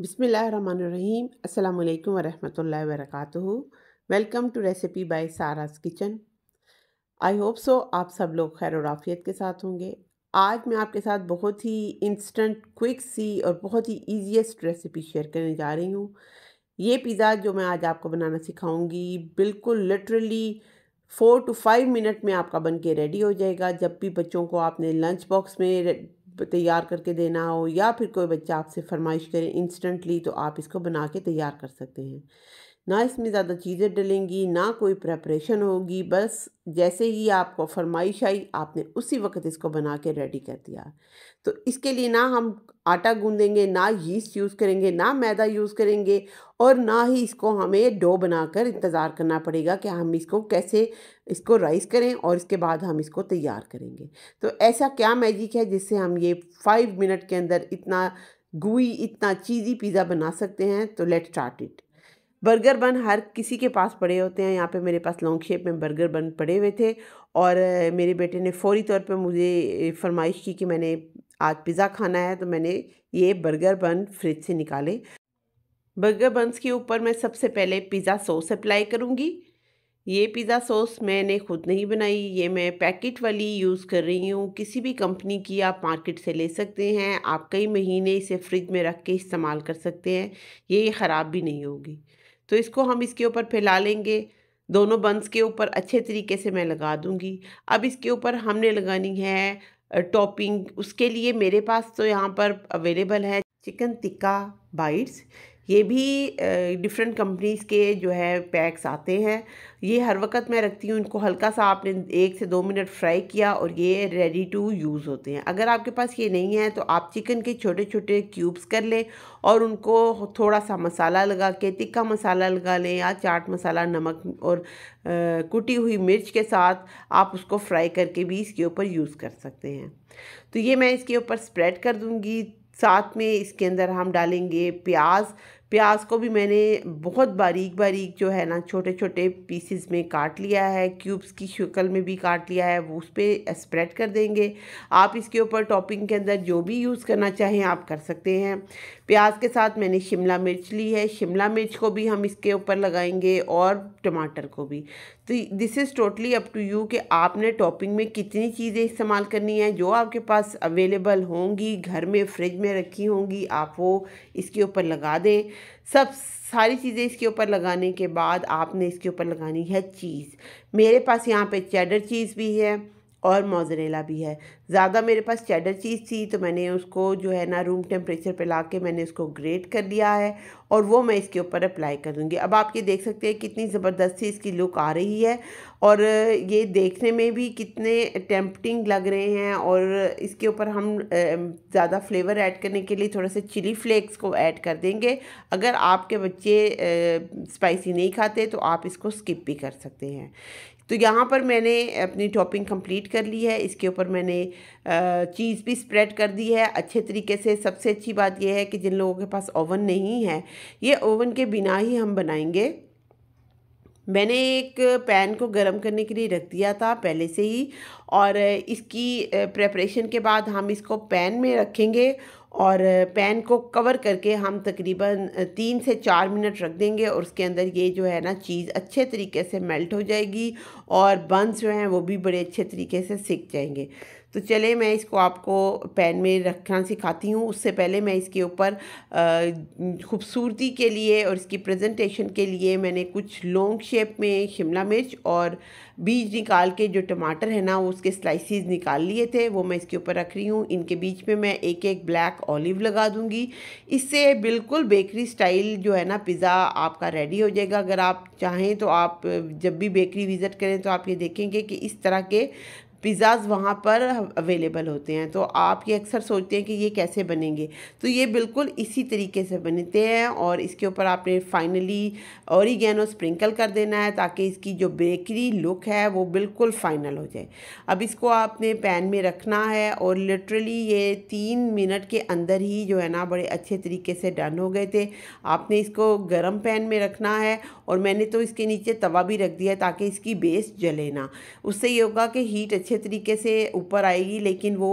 बिसमीम् अल्लाम वरहमल वरक welcome to recipe by Sara's kitchen I hope so आप सब लोग खैर और आफियत के साथ होंगे आज मैं आपके साथ बहुत ही इंस्टेंट क्विक सी और बहुत ही ईजीएसट रेसिपी शेयर करने जा रही हूँ ये पिज़्ज़ा जो मैं आज आपको बनाना सिखाऊंगी बिल्कुल literally four to five minute में आपका बन के रेडी हो जाएगा जब भी बच्चों को आपने लंच बॉक्स में तैयार करके देना हो या फिर कोई बच्चा आपसे फरमाइश करे इंस्टेंटली तो आप इसको बना के तैयार कर सकते हैं ना इसमें ज़्यादा चीज़ें डलेंगी ना कोई प्रेपरेशन होगी बस जैसे ही आपको फरमाइश आई आपने उसी वक्त इसको बना के रेडी कर दिया तो इसके लिए ना हम आटा गूंदेंगे ना यीस्ट यूज़ करेंगे ना मैदा यूज़ करेंगे और ना ही इसको हमें डो बनाकर इंतज़ार करना पड़ेगा कि हम इसको कैसे इसको राइस करें और इसके बाद हम इसको तैयार करेंगे तो ऐसा क्या मैजिक है जिससे हम ये फाइव मिनट के अंदर इतना गुई इतना चीज़ी पिज़्ज़ा बना सकते हैं तो let start it burger bun हर किसी के पास पड़े होते हैं यहाँ पे मेरे पास लॉन्ग शेप में बर्गर बन पड़े हुए थे और मेरे बेटे ने फौरी तौर पे मुझे फरमाइश की कि मैंने आज पिज़्ज़ा खाना है तो मैंने ये बर्गर बन फ्रिज से निकाले बर्गर बंस के ऊपर मैं सबसे पहले पिज़्ज़ा सॉस अप्लाई करूँगी ये पिज़्ज़ा सॉस मैंने खुद नहीं बनाई ये मैं पैकेट वाली यूज़ कर रही हूँ किसी भी कंपनी की आप मार्केट से ले सकते हैं आप कई महीने इसे फ्रिज में रख के इस्तेमाल कर सकते हैं ये ख़राब भी नहीं होगी तो इसको हम इसके ऊपर फैला लेंगे दोनों बंस के ऊपर अच्छे तरीके से मैं लगा दूँगी अब इसके ऊपर हमने लगानी है टॉपिंग उसके लिए मेरे पास तो यहाँ पर अवेलेबल है चिकन टिक्का बाइट्स ये भी डिफरेंट कंपनीज़ के जो है पैक्स आते हैं ये हर वक्त मैं रखती हूँ इनको हल्का सा आपने एक से दो मिनट फ्राई किया और ये रेडी टू यूज़ होते हैं अगर आपके पास ये नहीं है तो आप चिकन के छोटे छोटे क्यूब्स कर लें और उनको थोड़ा सा मसाला लगा के तिक्का मसाला लगा लें या चाट मसाला नमक और आ, कुटी हुई मिर्च के साथ आप उसको फ्राई करके भी इसके ऊपर यूज़ कर सकते हैं तो ये मैं इसके ऊपर स्प्रेड कर दूँगी साथ में इसके अंदर हम डालेंगे प्याज प्याज को भी मैंने बहुत बारीक बारीक जो है ना छोटे छोटे पीसेस में काट लिया है क्यूब्स की शक्ल में भी काट लिया है वो उस पर स्प्रेड कर देंगे आप इसके ऊपर टॉपिंग के अंदर जो भी यूज़ करना चाहें आप कर सकते हैं प्याज के साथ मैंने शिमला मिर्च ली है शिमला मिर्च को भी हम इसके ऊपर लगाएंगे और टमाटर को भी तो this is totally up to you कि आपने टॉपिंग में कितनी चीज़ें इस्तेमाल करनी है जो आपके पास अवेलेबल होंगी घर में फ्रिज में रखी होंगी आप वो इसके ऊपर लगा दें सब सारी चीज़ें इसके ऊपर लगाने के बाद आपने इसके ऊपर लगानी है चीज़ मेरे पास यहाँ पे चैडर चीज़ भी है और मोजरेला भी है ज़्यादा मेरे पास चैडर चीज़ थी तो मैंने उसको जो है ना रूम टेम्परेचर पे ला के मैंने उसको ग्रेट कर लिया है और वो मैं इसके ऊपर अप्लाई कर दूँगी अब आप ये देख सकते हैं कितनी ज़बरदस्ती इसकी लुक आ रही है और ये देखने में भी कितने टेम्पटिंग लग रहे हैं और इसके ऊपर हम ज़्यादा फ्लेवर ऐड करने के लिए थोड़ा सा चिली फ्लेक्स को ऐड कर देंगे अगर आपके बच्चे स्पाइसी नहीं खाते तो आप इसको स्किप भी कर सकते हैं तो यहाँ पर मैंने अपनी टॉपिंग कंप्लीट कर ली है इसके ऊपर मैंने चीज़ भी स्प्रेड कर दी है अच्छे तरीके से सबसे अच्छी बात यह है कि जिन लोगों के पास ओवन नहीं है ये ओवन के बिना ही हम बनाएंगे मैंने एक पैन को गर्म करने के लिए रख दिया था पहले से ही और इसकी प्रेपरेशन के बाद हम इसको पैन में रखेंगे और पैन को कवर करके हम तकरीबन तीन से चार मिनट रख देंगे और उसके अंदर ये जो है ना चीज़ अच्छे तरीके से मेल्ट हो जाएगी और बंस जो हैं वो भी बड़े अच्छे तरीके से सीख जाएंगे तो चले मैं इसको आपको पैन में रखना सिखाती हूँ उससे पहले मैं इसके ऊपर खूबसूरती के लिए और इसकी प्रेजेंटेशन के लिए मैंने कुछ लॉन्ग शेप में शिमला मिर्च और बीज निकाल के जो टमाटर है ना उसके स्लाइसिस निकाल लिए थे वो मैं इसके ऊपर रख रही हूँ इनके बीच में मैं एक एक ब्लैक ऑलिव लगा दूँगी इससे बिल्कुल बेकरी स्टाइल जो है ना पिज़्ज़ा आपका रेडी हो जाएगा अगर आप चाहें तो आप जब भी बेकरी विज़िट करें तो आप ये देखेंगे कि इस तरह के पिज़्ज़ाज़ वहाँ पर अवेलेबल होते हैं तो आप ये अक्सर सोचते हैं कि ये कैसे बनेंगे तो ये बिल्कुल इसी तरीके से बनते हैं और इसके ऊपर आपने फाइनली और स्प्रिंकल कर देना है ताकि इसकी जो बेकरी लुक है वो बिल्कुल फाइनल हो जाए अब इसको आपने पैन में रखना है और लिटरली ये तीन मिनट के अंदर ही जो है ना बड़े अच्छे तरीके से डन हो गए थे आपने इसको गर्म पैन में रखना है और मैंने तो इसके नीचे तवा भी रख दिया ताकि इसकी बेस जले ना उससे ये होगा कि हीट अच्छे अच्छे तरीके से ऊपर आएगी लेकिन वो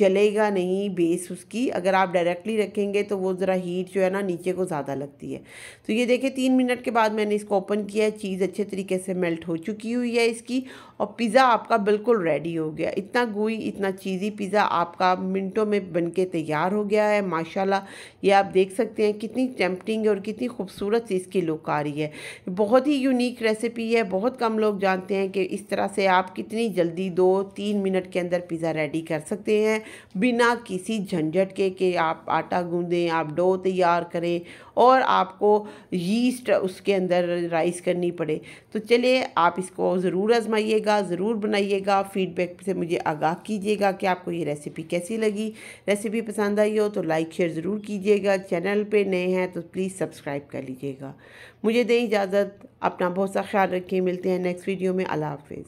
जलेगा नहीं बेस उसकी अगर आप डायरेक्टली रखेंगे तो वो ज़रा हीट जो है ना नीचे को ज़्यादा लगती है तो ये देखिए तीन मिनट के बाद मैंने इसको ओपन किया है चीज़ अच्छे तरीके से मेल्ट हो चुकी हुई है इसकी और पिज़्ज़ा आपका बिल्कुल रेडी हो गया इतना गोई इतना चीज़ी पिज़्ज़ा आपका मिनटों में बन के तैयार हो गया है माशाला ये आप देख सकते हैं कितनी टेम्पटिंग और कितनी खूबसूरत सी इसकी लुक आ रही है बहुत ही यूनिक रेसिपी है बहुत कम लोग जानते हैं कि इस तरह से आप कितनी जल्दी दो तीन मिनट के अंदर पिज़्ज़ा रेडी कर सकते हैं बिना किसी झंझट के कि आप आटा गूँधें आप डो तैयार करें और आपको यीस्ट उसके अंदर राइस करनी पड़े तो चलिए आप इसको ज़रूर आजमाइएगा ज़रूर बनाइएगा फीडबैक से मुझे आगाह कीजिएगा कि आपको ये रेसिपी कैसी लगी रेसिपी पसंद आई हो तो लाइक शेयर ज़रूर कीजिएगा चैनल पे नए हैं तो प्लीज़ सब्सक्राइब कर लीजिएगा मुझे दें इजाज़त अपना बहुत सा ख्याल रखें मिलते हैं नेक्स्ट वीडियो में अला हाफ़